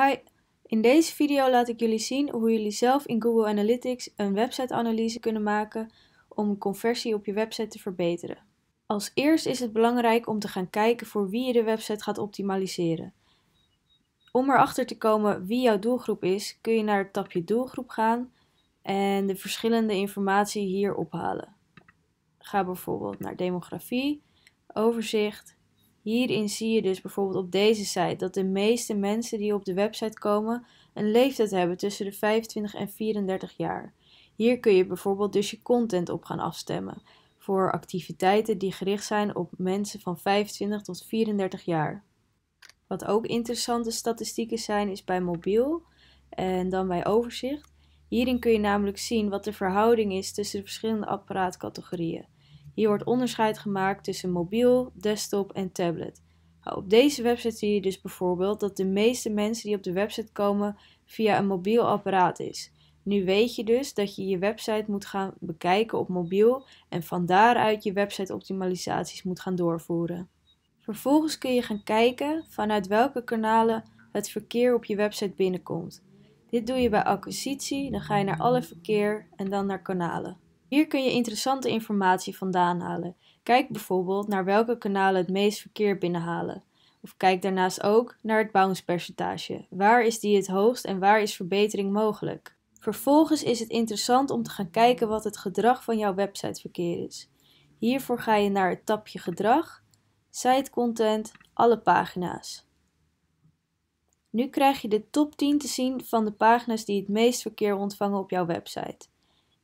Hi, in deze video laat ik jullie zien hoe jullie zelf in Google Analytics een websiteanalyse kunnen maken om conversie op je website te verbeteren. Als eerst is het belangrijk om te gaan kijken voor wie je de website gaat optimaliseren. Om erachter te komen wie jouw doelgroep is, kun je naar het tabje doelgroep gaan en de verschillende informatie hier ophalen. Ga bijvoorbeeld naar demografie, overzicht, Hierin zie je dus bijvoorbeeld op deze site dat de meeste mensen die op de website komen een leeftijd hebben tussen de 25 en 34 jaar. Hier kun je bijvoorbeeld dus je content op gaan afstemmen voor activiteiten die gericht zijn op mensen van 25 tot 34 jaar. Wat ook interessante statistieken zijn is bij mobiel en dan bij overzicht. Hierin kun je namelijk zien wat de verhouding is tussen de verschillende apparaatcategorieën. Hier wordt onderscheid gemaakt tussen mobiel, desktop en tablet. Nou, op deze website zie je dus bijvoorbeeld dat de meeste mensen die op de website komen via een mobiel apparaat is. Nu weet je dus dat je je website moet gaan bekijken op mobiel en van daaruit je website optimalisaties moet gaan doorvoeren. Vervolgens kun je gaan kijken vanuit welke kanalen het verkeer op je website binnenkomt. Dit doe je bij acquisitie, dan ga je naar alle verkeer en dan naar kanalen. Hier kun je interessante informatie vandaan halen. Kijk bijvoorbeeld naar welke kanalen het meest verkeer binnenhalen. Of kijk daarnaast ook naar het bounce-percentage. Waar is die het hoogst en waar is verbetering mogelijk? Vervolgens is het interessant om te gaan kijken wat het gedrag van jouw websiteverkeer is. Hiervoor ga je naar het tabje gedrag, site content, alle pagina's. Nu krijg je de top 10 te zien van de pagina's die het meest verkeer ontvangen op jouw website.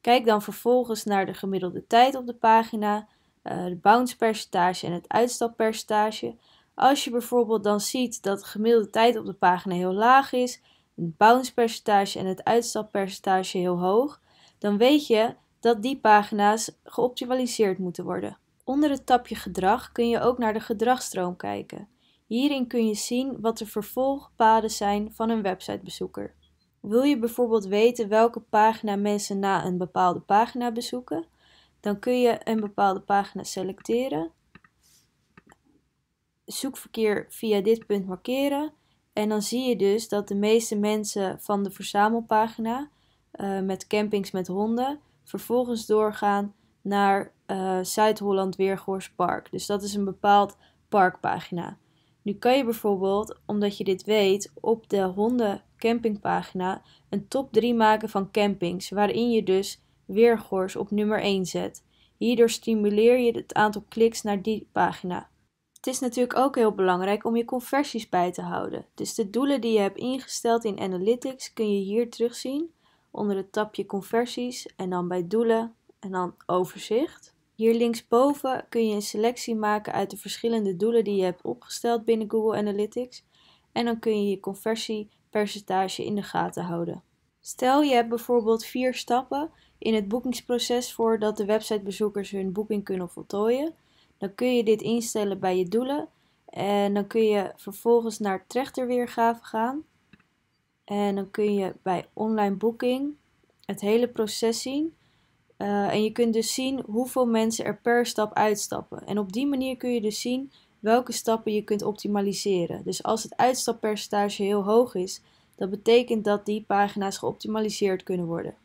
Kijk dan vervolgens naar de gemiddelde tijd op de pagina, eh, de bounce percentage en het uitstappercentage. Als je bijvoorbeeld dan ziet dat de gemiddelde tijd op de pagina heel laag is, het bounce percentage en het uitstappercentage heel hoog, dan weet je dat die pagina's geoptimaliseerd moeten worden. Onder het tabje gedrag kun je ook naar de gedragsstroom kijken. Hierin kun je zien wat de vervolgpaden zijn van een websitebezoeker. Wil je bijvoorbeeld weten welke pagina mensen na een bepaalde pagina bezoeken, dan kun je een bepaalde pagina selecteren, zoekverkeer via dit punt markeren en dan zie je dus dat de meeste mensen van de verzamelpagina eh, met campings met honden vervolgens doorgaan naar eh, Zuid-Holland Weergoors Park. Dus dat is een bepaald parkpagina. Nu kan je bijvoorbeeld, omdat je dit weet, op de honden campingpagina een top 3 maken van campings, waarin je dus weergoors op nummer 1 zet. Hierdoor stimuleer je het aantal kliks naar die pagina. Het is natuurlijk ook heel belangrijk om je conversies bij te houden. Dus de doelen die je hebt ingesteld in Analytics kun je hier terugzien onder het tabje conversies en dan bij doelen en dan overzicht. Hier linksboven kun je een selectie maken uit de verschillende doelen die je hebt opgesteld binnen Google Analytics en dan kun je je conversiepercentage in de gaten houden. Stel je hebt bijvoorbeeld vier stappen in het boekingsproces voordat de websitebezoekers hun boeking kunnen voltooien. Dan kun je dit instellen bij je doelen en dan kun je vervolgens naar trechterweergave gaan. En dan kun je bij online boeking het hele proces zien eh, en je kunt dus zien hoeveel mensen er per stap uitstappen. En op die manier kun je dus zien welke stappen je kunt optimaliseren. Dus als het uitstappercentage heel hoog is, dat betekent dat die pagina's geoptimaliseerd kunnen worden.